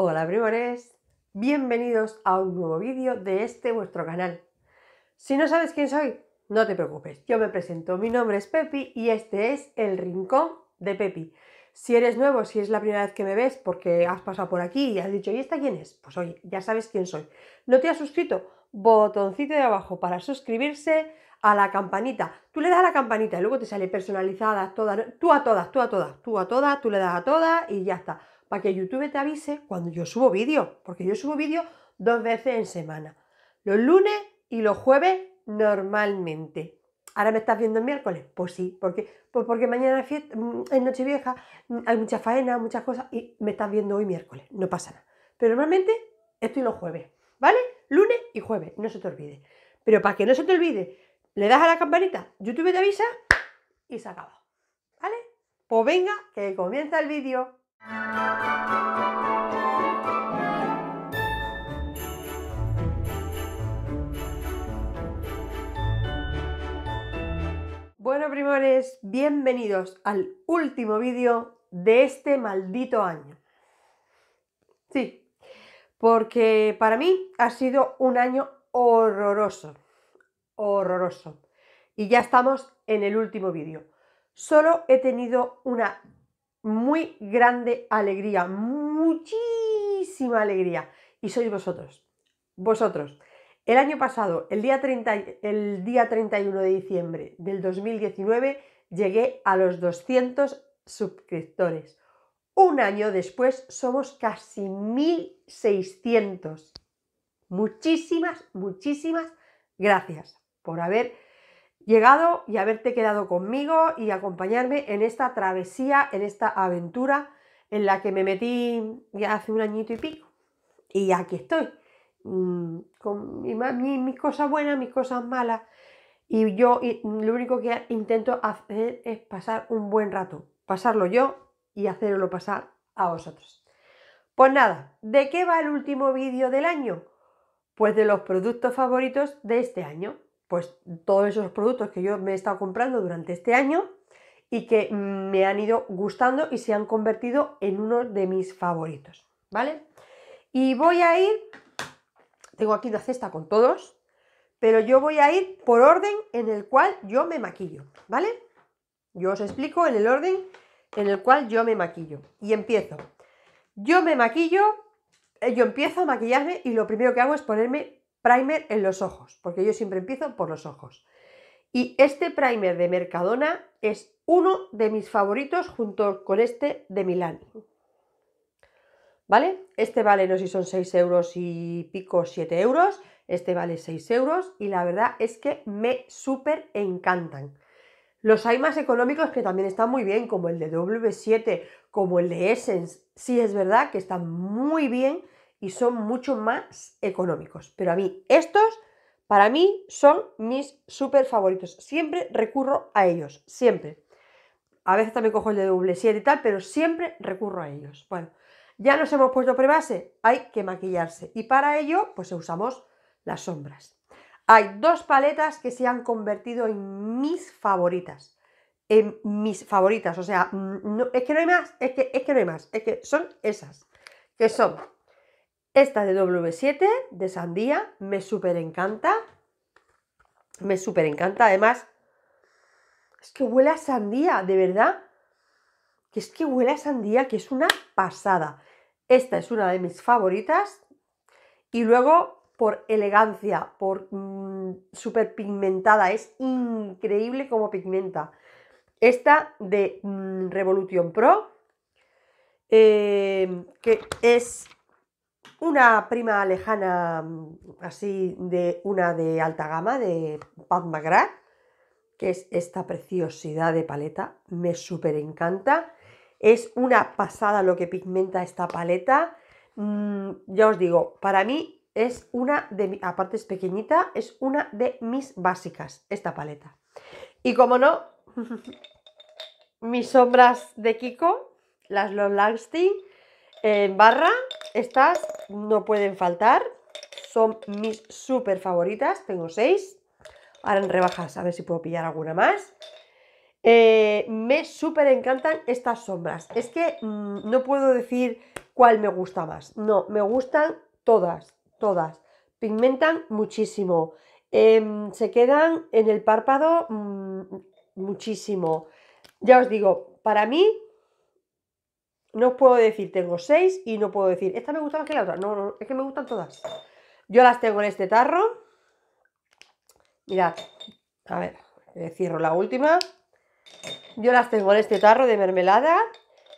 Hola primores, bienvenidos a un nuevo vídeo de este vuestro canal. Si no sabes quién soy, no te preocupes, yo me presento, mi nombre es Pepi y este es El Rincón de Pepi. Si eres nuevo, si es la primera vez que me ves porque has pasado por aquí y has dicho, ¿y esta quién es? Pues oye, ya sabes quién soy. ¿No te has suscrito? Botoncito de abajo para suscribirse a la campanita. Tú le das a la campanita y luego te sale personalizada, tú a todas, tú a todas, tú a todas, tú le das a todas y ya está para que YouTube te avise cuando yo subo vídeo, porque yo subo vídeo dos veces en semana, los lunes y los jueves normalmente. Ahora me estás viendo el miércoles, pues sí, porque pues porque mañana es mm, Nochevieja mm, hay mucha faena, muchas cosas y me estás viendo hoy miércoles, no pasa nada. Pero normalmente estoy los jueves, ¿vale? Lunes y jueves, no se te olvide. Pero para que no se te olvide, le das a la campanita, YouTube te avisa y se acaba. ¿Vale? Pues venga, que comienza el vídeo. Bueno, primores, bienvenidos al último vídeo de este maldito año. Sí, porque para mí ha sido un año horroroso, horroroso. Y ya estamos en el último vídeo. Solo he tenido una muy grande alegría, muchísima alegría. Y sois vosotros, vosotros. El año pasado, el día, el día 31 de diciembre del 2019, llegué a los 200 suscriptores. Un año después somos casi 1.600. Muchísimas, muchísimas gracias por haber llegado y haberte quedado conmigo y acompañarme en esta travesía, en esta aventura en la que me metí ya hace un añito y pico. Y aquí estoy, mm, con mis, cosas buenas, mis cosas malas. Y yo lo único que intento hacer es pasar un buen rato, pasarlo yo y hacerlo pasar a vosotros. Pues nada, ¿de qué va el último vídeo del año? Pues de los productos favoritos de este año pues todos esos productos que yo me he estado comprando durante este año y que me han ido gustando y se han convertido en uno de mis favoritos, ¿vale? Y voy a ir, tengo aquí una cesta con todos, pero yo voy a ir por orden en el cual yo me maquillo, ¿vale? Yo os explico en el orden en el cual yo me maquillo. Y empiezo. Yo me maquillo, eh, yo empiezo a maquillarme y lo primero que hago es ponerme primer en los ojos, porque yo siempre empiezo por los ojos. Y este primer de Mercadona es uno de mis favoritos junto con este de Milán. ¿Vale? Este vale, no sé si son 6 euros y pico, 7 euros. Este vale 6 euros y la verdad es que me súper encantan. Los hay más económicos que también están muy bien, como el de W7, como el de Essence. Sí, es verdad que están muy bien y son mucho más económicos. Pero a mí, estos para mí son mis súper favoritos. Siempre recurro a ellos, siempre. A veces también cojo el de doble 7 y tal, pero siempre recurro a ellos. Bueno, ya nos hemos puesto prebase, hay que maquillarse. Y para ello, pues usamos las sombras. Hay dos paletas que se han convertido en mis favoritas. En mis favoritas, o sea, mm, no, es que no hay más, es que, es que no hay más, es que son esas, que son esta de W7 de sandía me súper encanta. Me súper encanta. Además, es que huele a sandía, de verdad. Que es que huele a sandía, que es una pasada. Esta es una de mis favoritas. Y luego, por elegancia, por mm, súper pigmentada. Es increíble como pigmenta. Esta de mm, Revolution Pro. Eh, que es una prima lejana, mm, así de una de alta gama, de Pat McGrath, que es esta preciosidad de paleta, me súper encanta. Es una pasada lo que pigmenta esta paleta. Mm, ya os digo, para mí es una de, mis, aparte es pequeñita, es una de mis básicas, esta paleta. Y como no, mis sombras de Kiko, las Long Lasting, en barra, estas no pueden faltar. Son mis súper favoritas. Tengo seis. Ahora en rebajas, a ver si puedo pillar alguna más. Eh, me súper encantan estas sombras. Es que mm, no puedo decir cuál me gusta más. No, me gustan todas, todas. Pigmentan muchísimo. Em, se quedan en el párpado mm, muchísimo. Ya os digo, para mí no puedo decir tengo seis y no puedo decir esta me gusta más que la otra. No, es que me gustan todas. Yo las tengo en este tarro. Mirad, a ver, eh, cierro la última. Yo las tengo en este tarro de mermelada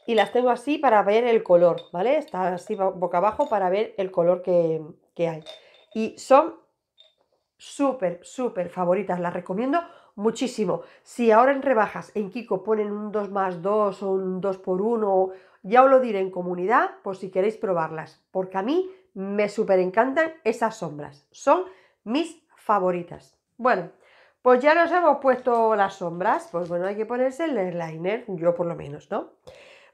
y las tengo así para ver el color, ¿vale? Está así boca abajo para ver el color que, que hay. Y son súper, súper favoritas, las recomiendo muchísimo. Si ahora en rebajas en Kiko ponen un 2 más 2 o un 2 por 1 ya os lo diré en comunidad por si queréis probarlas, porque a mí me súper encantan esas sombras, son mis favoritas. Bueno, pues ya nos hemos puesto las sombras, pues bueno, hay que ponerse el eyeliner, yo por lo menos, ¿no?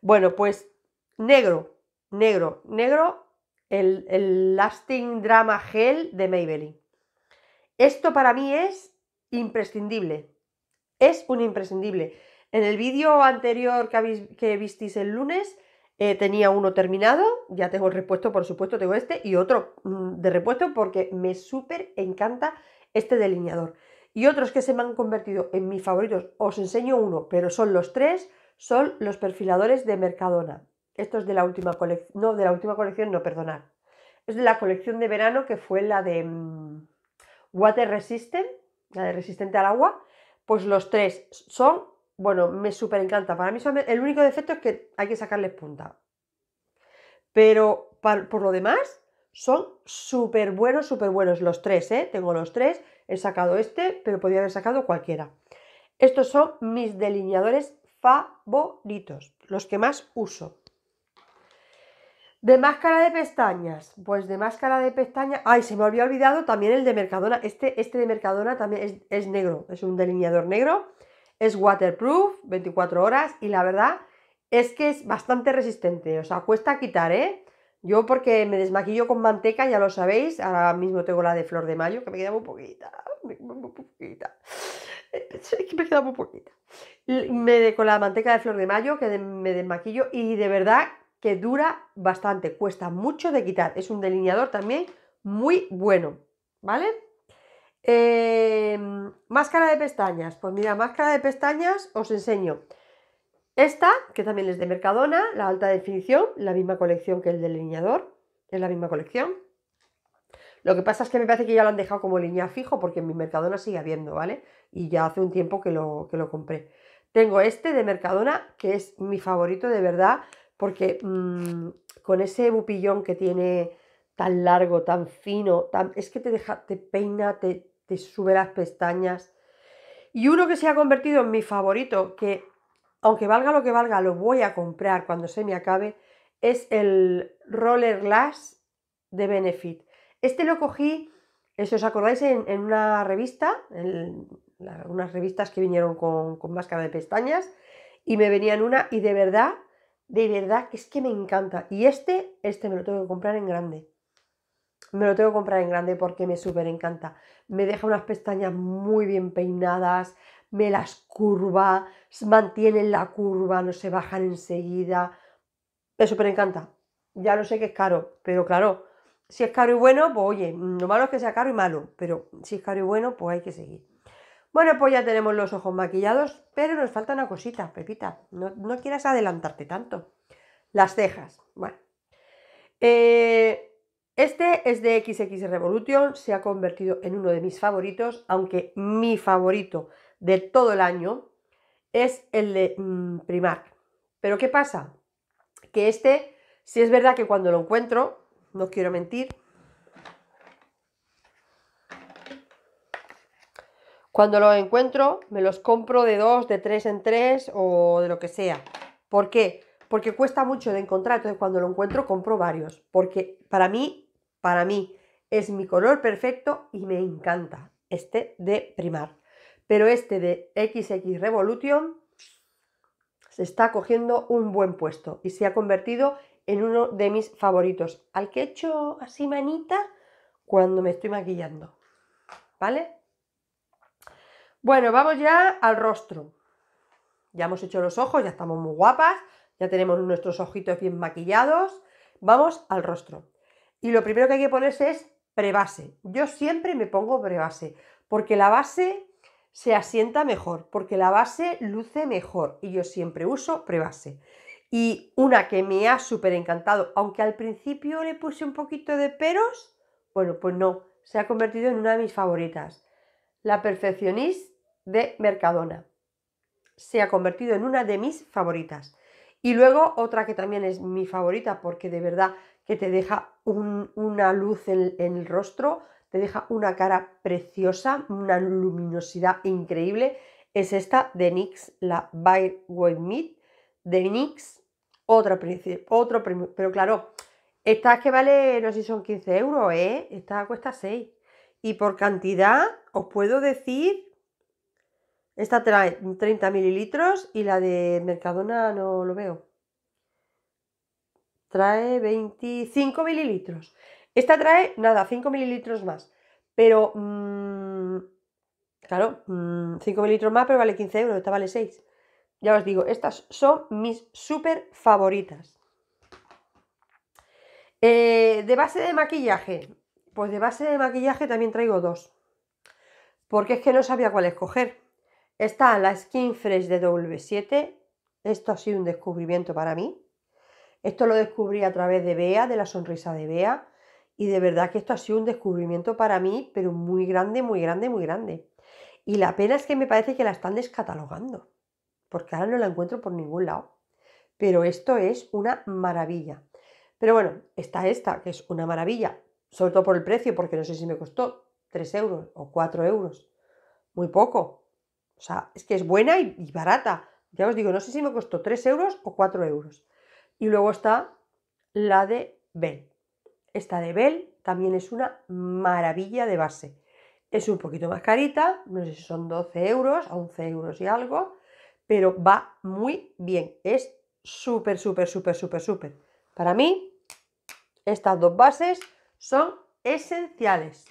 Bueno, pues negro, negro, negro, el, el Lasting Drama Gel de Maybelline. Esto para mí es imprescindible, es un imprescindible. En el vídeo anterior que, visteis el lunes, eh, tenía uno terminado, ya tengo el repuesto, por supuesto, tengo este y otro mm, de repuesto porque me súper encanta este delineador. Y otros que se me han convertido en mis favoritos, os enseño uno, pero son los tres, son los perfiladores de Mercadona. Esto es de la última colección, no, de la última colección, no, perdonad. Es de la colección de verano que fue la de mm, Water Resistant, la de resistente al agua. Pues los tres son bueno, me súper encanta. Para mí el único defecto es que hay que sacarles punta. Pero por lo demás, son súper buenos, súper buenos los tres, ¿eh? Tengo los tres, he sacado este, pero podría haber sacado cualquiera. Estos son mis delineadores favoritos, los que más uso. De máscara de pestañas, pues de máscara de pestañas, ay, se me había olvidado también el de Mercadona, este, este de Mercadona también es negro, es un delineador negro, es waterproof, 24 horas, y la verdad es que es bastante resistente, o sea, cuesta quitar, ¿eh? Yo porque me desmaquillo con manteca, ya lo sabéis, ahora mismo tengo la de flor de mayo, que me queda muy poquita, me queda muy poquita, me queda muy poquita. Me, con la manteca de flor de mayo, que me desmaquillo, y de verdad que dura bastante, cuesta mucho de quitar, es un delineador también muy bueno, ¿vale? Eh, Máscara de pestañas. Pues mira, máscara de pestañas os enseño. Esta, que también es de Mercadona, la alta definición, la misma colección que el delineador, es la misma colección. Lo que pasa es que me parece que ya lo han dejado como línea fijo porque en mi Mercadona sigue habiendo, ¿vale? Y ya hace un tiempo que lo, que lo compré. Tengo este de Mercadona, que es mi favorito de verdad, porque mm, con ese bupillón que tiene tan largo, tan fino, tan, es que te deja, te peina, te, te sube las pestañas. Y uno que se ha convertido en mi favorito, que aunque valga lo que valga, lo voy a comprar cuando se me acabe, es el Roller Glass de Benefit. Este lo cogí, si os acordáis, en, una revista, en unas revistas que vinieron con, con máscara de pestañas, y me venían una, y de verdad, de verdad, que es que me encanta. Y este, este me lo tengo que comprar en grande me lo tengo que comprar en grande porque me súper encanta. Me deja unas pestañas muy bien peinadas, me las curva, mantienen la curva, no se bajan enseguida. Me súper encanta. Ya no sé que es caro, pero claro, si es caro y bueno, pues oye, lo malo es que sea caro y malo, pero si es caro y bueno, pues hay que seguir. Bueno, pues ya tenemos los ojos maquillados, pero nos falta una cosita, Pepita. No, no quieras adelantarte tanto. Las cejas. Bueno. Eh, este es de XX Revolution, se ha convertido en uno de mis favoritos, aunque mi favorito de todo el año es el de Primar. Mm, Primark. Pero ¿qué pasa? Que este, si es verdad que cuando lo encuentro, no quiero mentir, cuando lo encuentro me los compro de dos, de tres en tres o de lo que sea. ¿Por qué? Porque cuesta mucho de encontrar, entonces cuando lo encuentro compro varios, porque para mí para mí es mi color perfecto y me encanta este de Primar. Pero este de XX Revolution se está cogiendo un buen puesto y se ha convertido en uno de mis favoritos, al que echo hecho así manita cuando me estoy maquillando. ¿Vale? Bueno, vamos ya al rostro. Ya hemos hecho los ojos, ya estamos muy guapas, ya tenemos nuestros ojitos bien maquillados. Vamos al rostro. Y lo primero que hay que ponerse es prebase. Yo siempre me pongo prebase, porque la base se asienta mejor, porque la base luce mejor y yo siempre uso prebase. Y una que me ha súper encantado, aunque al principio le puse un poquito de peros, bueno, pues no, se ha convertido en una de mis favoritas. La Perfeccionist de Mercadona. Se ha convertido en una de mis favoritas. Y luego otra que también es mi favorita, porque de verdad que te deja una luz en, el rostro, te deja una cara preciosa, una luminosidad increíble, es esta de NYX, la By White Meat de NYX, otra, otro premio, pero claro, esta que vale, no sé si son 15 euros, ¿eh? Esta cuesta 6. Y por cantidad, os puedo decir, esta trae 30 mililitros y la de Mercadona no lo veo trae 25 mililitros. Esta trae, nada, 5 mililitros más. Pero, mm, claro, 5 mm, mililitros más, pero vale 15 euros, esta vale 6. Ya os digo, estas son mis súper favoritas. Eh, de base de maquillaje, pues de base de maquillaje también traigo dos. Porque es que no sabía cuál escoger. Está la Skin Fresh de W7. Esto ha sido un descubrimiento para mí. Esto lo descubrí a través de Bea, de la sonrisa de Bea, y de verdad que esto ha sido un descubrimiento para mí, pero muy grande, muy grande, muy grande. Y la pena es que me parece que la están descatalogando, porque ahora no la encuentro por ningún lado. Pero esto es una maravilla. Pero bueno, está esta, que es una maravilla, sobre todo por el precio, porque no sé si me costó 3 euros o 4 euros. Muy poco. O sea, es que es buena y, barata. Ya os digo, no sé si me costó 3 euros o 4 euros. Y luego está la de Bell. Esta de Bell también es una maravilla de base. Es un poquito más carita, no sé si son 12 euros, 11 euros y algo, pero va muy bien. Es súper, súper, súper, súper, súper. Para mí, estas dos bases son esenciales.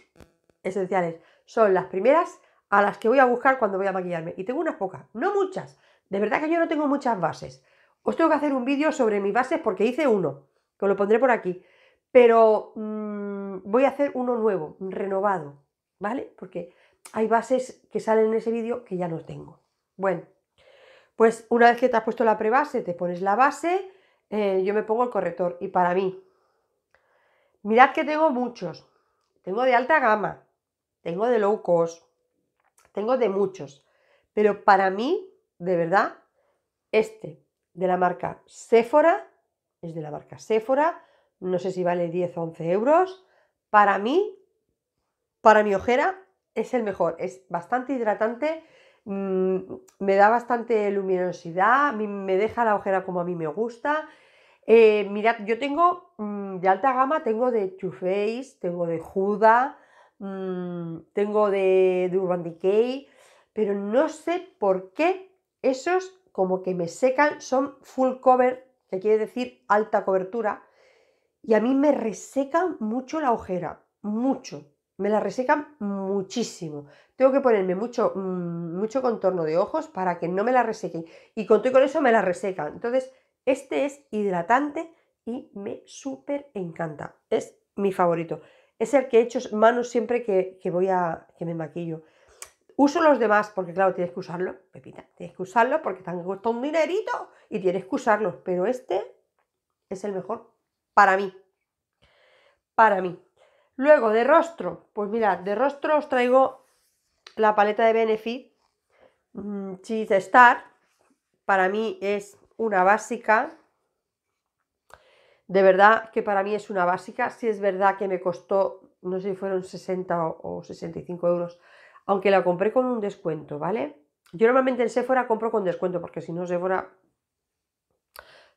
Esenciales. Son las primeras a las que voy a buscar cuando voy a maquillarme. Y tengo unas pocas, no muchas. De verdad que yo no tengo muchas bases. Os tengo que hacer un vídeo sobre mis bases porque hice uno, que os lo pondré por aquí. Pero mm, voy a hacer uno nuevo, renovado, ¿vale? Porque hay bases que salen en ese vídeo que ya no tengo. Bueno, pues una vez que te has puesto la prebase, te pones la base, eh, yo me pongo el corrector. Y para mí, mirad que tengo muchos. Tengo de alta gama, tengo de low cost, tengo de muchos. Pero para mí, de verdad, este de la marca Sephora, es de la marca Sephora, no sé si vale 10 o 11 euros. Para mí, para mi ojera, es el mejor, es bastante hidratante, mm, me da bastante luminosidad, me deja la ojera como a mí me gusta. Eh, mirad, yo tengo mm, de alta gama, tengo de Too Faced, tengo de Juda, mm, tengo de, de Urban Decay, pero no sé por qué esos como que me secan, son full cover, que quiere decir alta cobertura, y a mí me resecan mucho la ojera, mucho, me la resecan muchísimo. Tengo que ponerme mucho, mm, mucho contorno de ojos para que no me la resequen, y con todo con eso me la resecan. Entonces, este es hidratante y me súper encanta, es mi favorito. Es el que he hecho manos siempre que voy a, que me maquillo uso los demás, porque claro, tienes que usarlo, Pepita, tienes que usarlo porque te han costado un dinerito y tienes que usarlo, pero este es el mejor para mí. Para mí. Luego, de rostro, pues mirad, de rostro os traigo la paleta de Benefit mm, Cheese Star. Para mí es una básica. De verdad que para mí es una básica. Si es verdad que me costó, no sé si fueron 60 o 65 euros aunque la compré con un descuento, ¿vale? Yo normalmente en Sephora compro con descuento, porque si no, Sephora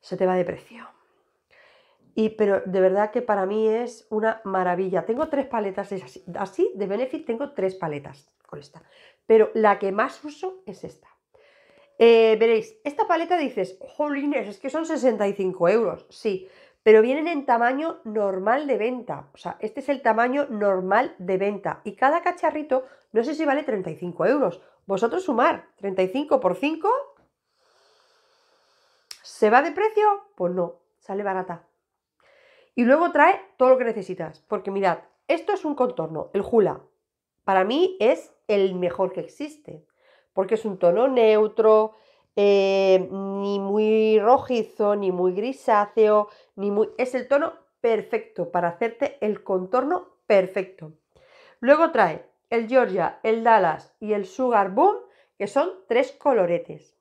se te va de precio. Y, pero de verdad que para mí es una maravilla. Tengo tres paletas, así, de Benefit tengo tres paletas con esta. Pero la que más uso es esta. Eh, veréis, esta paleta dices, jolines, es que son 65 euros. Sí, pero vienen en tamaño normal de venta. O sea, este es el tamaño normal de venta. Y cada cacharrito, no sé si vale 35 euros. Vosotros sumar 35 por 5. ¿Se va de precio? Pues no, sale barata. Y luego trae todo lo que necesitas. Porque mirad, esto es un contorno, el Jula. Para mí es el mejor que existe. Porque es un tono neutro, eh, ni muy rojizo, ni muy grisáceo, ni muy... Es el tono perfecto para hacerte el contorno perfecto. Luego trae el Georgia, el Dallas y el Sugar Boom, que son tres coloretes.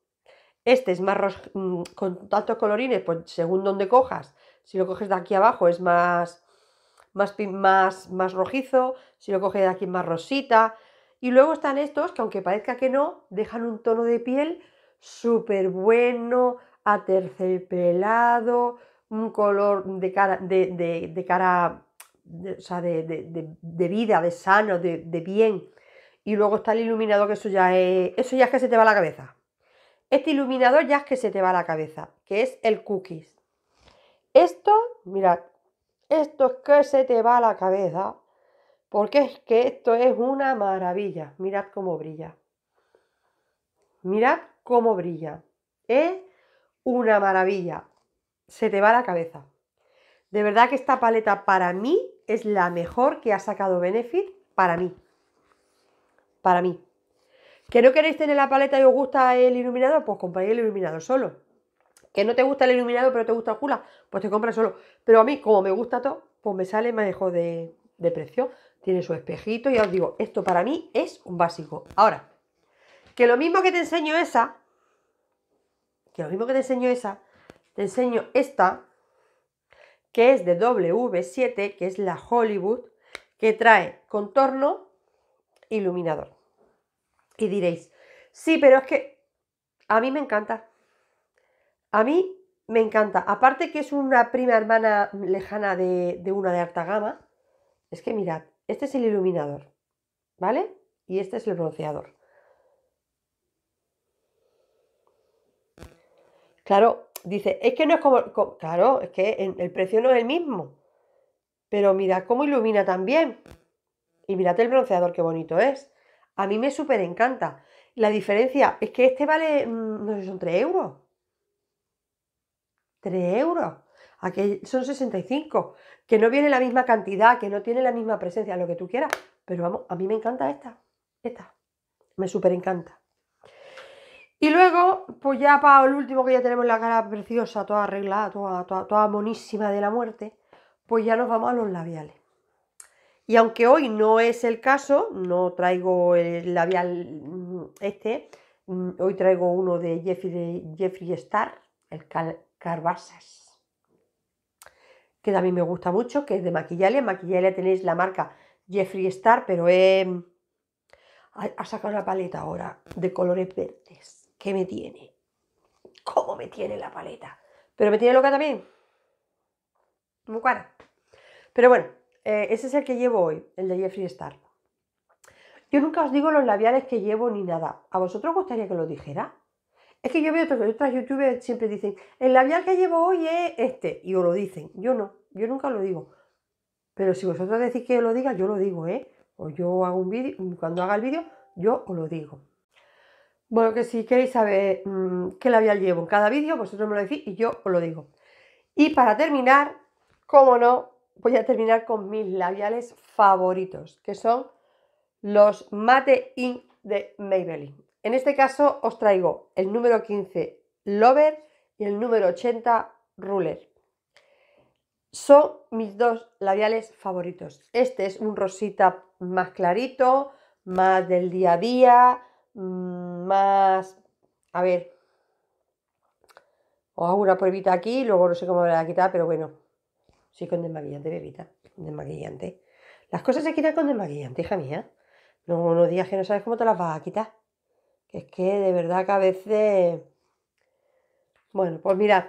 Este es más mm, con tantos colorines, pues según donde cojas. Si lo coges de aquí abajo es más, más, más rojizo, si lo coges de aquí es más rosita. Y luego están estos que aunque parezca que no, dejan un tono de piel súper bueno, aterciopelado, un color de cara, de, cara, de, o sea, de, vida, de sano, de, bien. Y luego está el iluminador, que eso ya es, eso ya es que se te va a la cabeza. Este iluminador ya es que se te va a la cabeza, que es el cookies. Esto, mirad, esto es que se te va a la cabeza, porque es que esto es una maravilla. Mirad cómo brilla. Mirad cómo brilla. Es una maravilla. Se te va la cabeza. De verdad que esta paleta para mí es la mejor que ha sacado Benefit para mí. Para mí. ¿Que no queréis tener la paleta y os gusta el iluminador? Pues compráis el iluminador solo. ¿Que no te gusta el iluminado pero te gusta el Jula? Pues te compras solo. Pero a mí, como me gusta todo, pues me sale más de, de precio. Tiene su espejito, ya os digo, esto para mí es un básico. Ahora, que lo mismo que te enseño esa, que lo mismo que te enseño esa, te enseño esta, que es de W7, que es la Hollywood, que trae contorno, iluminador. Y diréis, sí, pero es que a mí me encanta. A mí me encanta. Aparte que es una prima hermana lejana de, una de alta gama. Es que mirad, este es el iluminador, ¿vale? Y este es el bronceador. Claro, dice, es que no es como, claro, es que el, precio no es el mismo. Pero mira cómo ilumina también. Y mirad el bronceador, qué bonito es. A mí me súper encanta. La diferencia es que este vale, mm, no sé, son 3 euros. 3 euros. Aquí son 65. Que no viene la misma cantidad, que no tiene la misma presencia, lo que tú quieras. Pero vamos, a mí me encanta esta. Esta. Me súper encanta. Y luego, pues ya para el último que ya tenemos la cara preciosa, toda arreglada, toda, monísima de la muerte, pues ya nos vamos a los labiales. Y aunque hoy no es el caso, no traigo el labial mm, este, mm, hoy traigo uno de Jeffrey, Jeffrey Star, el Carvasas, Carbasas, que también me gusta mucho, que es de Maquillales. En Maquillalia tenéis la marca Jeffrey Star, pero mm, he, ha sacado la paleta ahora de colores verdes me tiene. ¿Cómo me tiene la paleta? Pero me tiene loca también. Muy cara. Pero bueno, eh, ese es el que llevo hoy, el de Jeffree Star. Yo nunca os digo los labiales que llevo ni nada. ¿A vosotros os gustaría que lo dijera? Es que yo veo que otras youtubers siempre dicen, el labial que llevo hoy es este, y os lo dicen. Yo no, yo nunca lo digo. Pero si vosotros decís que lo diga, yo lo digo, ¿eh? O yo hago un vídeo, cuando haga el vídeo, yo os lo digo. Bueno, que si queréis saber mm, qué labial llevo en cada vídeo, vosotros me lo decís y yo os lo digo. Y para terminar, como no, voy a terminar con mis labiales favoritos, que son los Mate Ink de Maybelline. En este caso os traigo el número 15 Lover y el número 80 Ruler. Son mis dos labiales favoritos. Este es un rosita más clarito, más del día a día, Mm, más, a ver, o hago una pruebita aquí, luego no sé cómo la voy a quitar, pero bueno, sí con desmaquillante, bebita, desmaquillante. Las cosas se quitan con desmaquillante, hija mía. No, no digas que no sabes cómo te las vas a quitar. Que es que de verdad que a veces... Bueno, pues mirad.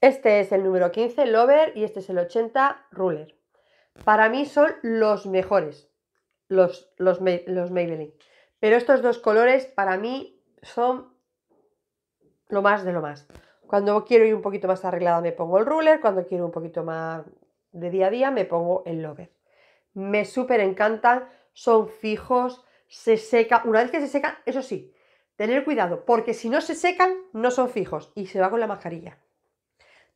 Este es el número 15, Lover, y este es el 80, Ruler. Para mí son los mejores los, los, Maybelline. Pero estos dos colores para mí son lo más de lo más. Cuando quiero ir un poquito más arreglada me pongo el ruler, cuando quiero un poquito más de día a día me pongo el lover. Me súper encantan, son fijos, se seca. Una vez que se seca, eso sí, tener cuidado, porque si no se secan, no son fijos y se va con la mascarilla.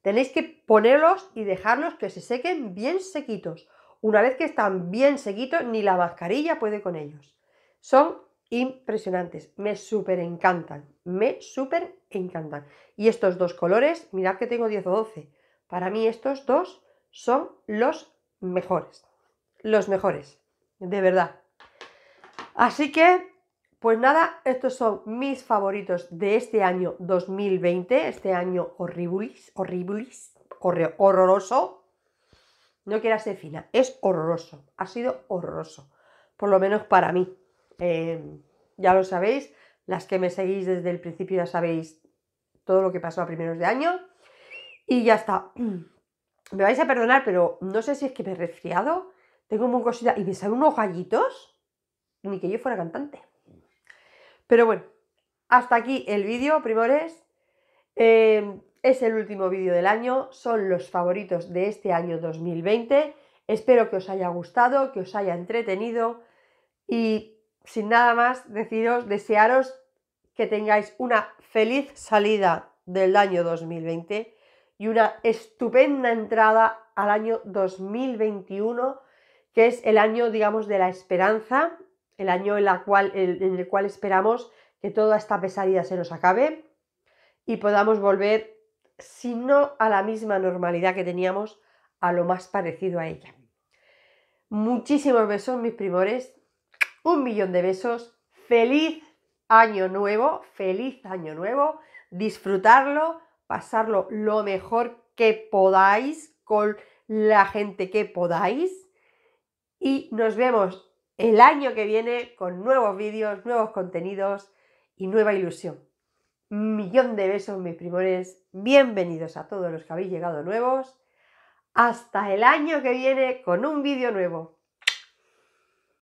Tenéis que ponerlos y dejarlos que se sequen bien sequitos, una vez que están bien seguidos, ni la mascarilla puede con ellos. Son impresionantes, me súper encantan, me súper encantan. Y estos dos colores, mirad que tengo 10 o 12, para mí estos dos son los mejores, los mejores, de verdad. Así que, pues nada, estos son mis favoritos de este año 2020, este año horrible. horribilis, horroroso, no quieras ser fina. Es horroroso. Ha sido horroroso. Por lo menos para mí. Em, ya lo sabéis. Las que me seguís desde el principio ya sabéis todo lo que pasó a primeros de año. Y ya está. Me vais a perdonar, pero no sé si es que me he resfriado. Tengo mucosidad y me salen unos gallitos. Ni que yo fuera cantante. Pero bueno, hasta aquí el vídeo, primores. Em, es el último vídeo del año, son los favoritos de este año 2020. Espero que os haya gustado, que os haya entretenido y sin nada más deciros, desearos que tengáis una feliz salida del año 2020 y una estupenda entrada al año 2021, que es el año, digamos, de la esperanza, el año en, en el cual esperamos que toda esta pesadilla se nos acabe y podamos volver sino a la misma normalidad que teníamos, a lo más parecido a ella. Muchísimos besos, mis primores. Un millón de besos. Feliz año nuevo, feliz año nuevo. Disfrutarlo, pasarlo lo mejor que podáis con la gente que podáis. Y nos vemos el año que viene con nuevos vídeos, nuevos contenidos y nueva ilusión millón de besos, mis primores. Bienvenidos a todos los que habéis llegado nuevos. Hasta el año que viene con un vídeo nuevo.